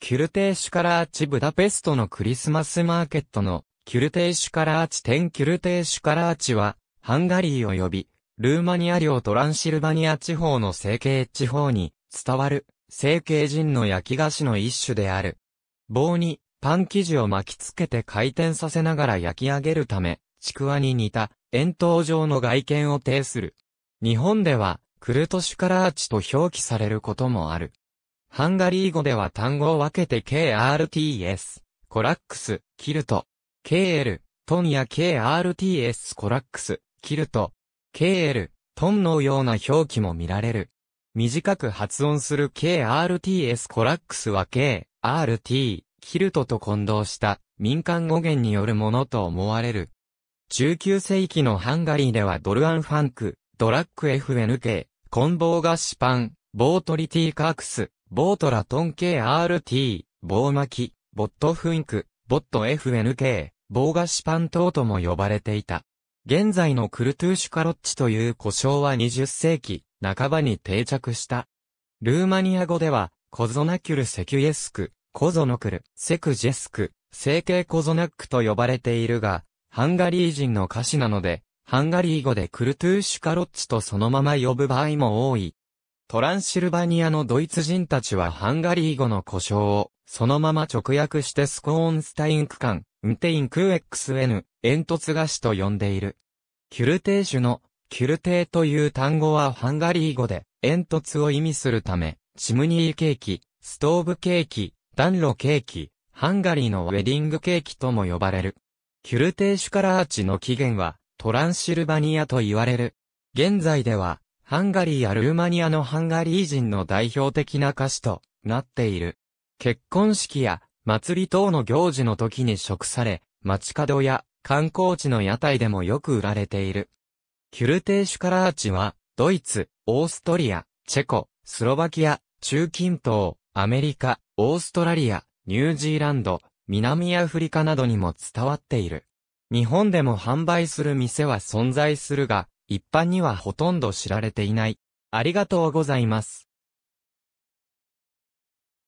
キュルテーシュカラーチブダペストのクリスマスマーケットのキュルテーシュカラーチ店キュルテーシュカラーチはハンガリー及びルーマニア領トランシルバニア地方の成形地方に伝わる成形人の焼き菓子の一種である。棒にパン生地を巻きつけて回転させながら焼き上げるため、ちくわに似た円筒状の外見を呈する。日本ではクルトシュカラーチと表記されることもある。ハンガリー語では単語を分けて KRTS、コラックス、キルト、KL、トンや KRTS コラックス、キルト、KL、トンのような表記も見られる。短く発音する KRTS コラックスは KRT、キルトと混同した民間語源によるものと思われる。19世紀のハンガリーではドルアンファンク、ドラッグ FNK、コンボーガシパン、ボートリティカークス、ボートラトン KRT、棒巻キ、ボットフンク、ボット FNK、棒菓子パン等とも呼ばれていた。現在のクルトゥーシュカロッチという呼称は20世紀半ばに定着した。ルーマニア語では、コゾナキュルセキュエスク、コゾノクル、セクジェスク、成形コゾナックと呼ばれているが、ハンガリー人の歌詞なので、ハンガリー語でクルトゥーシュカロッチとそのまま呼ぶ場合も多い。トランシルバニアのドイツ人たちはハンガリー語の故障を、そのまま直訳してスコーンスタイン区間、ウンテインクーエックス N、煙突菓子と呼んでいる。キュルテーシュの、キュルテーという単語はハンガリー語で、煙突を意味するため、チムニーケーキ、ストーブケーキ、暖炉ケーキ、ハンガリーのウェディングケーキとも呼ばれる。キュルテーシュからアーチの起源は、トランシルバニアと言われる。現在では、ハンガリーやルーマニアのハンガリー人の代表的な歌詞となっている。結婚式や祭り等の行事の時に食され、街角や観光地の屋台でもよく売られている。キュルテーシュカラーチは、ドイツ、オーストリア、チェコ、スロバキア、中近東、アメリカ、オーストラリア、ニュージーランド、南アフリカなどにも伝わっている。日本でも販売する店は存在するが、一般にはほとんど知られていない。ありがとうございます。